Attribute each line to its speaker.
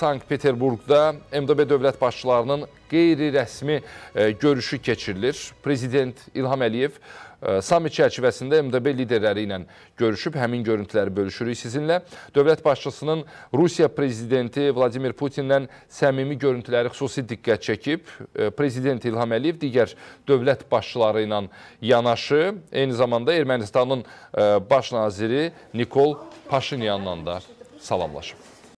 Speaker 1: Sankt-Peterburqda MDB dövlət başçılarının qeyri-rəsmi e, görüşü keçirilir. Prezident İlham Əliyev e, Samit çərçivəsində MDB liderləri ilə görüşüb, həmin görüntüləri bölüşürük sizinlə. Dövlət başçısının Rusiya prezidenti Vladimir Putinlə səmimi görüntüləri xüsusi diqqət çəkib. E, prezident İlham Əliyev digər dövlət başçıları ilə yanaşı, eyni zamanda Ermənistanın baş naziri Nikol Paşinyanla da salamlaşıb.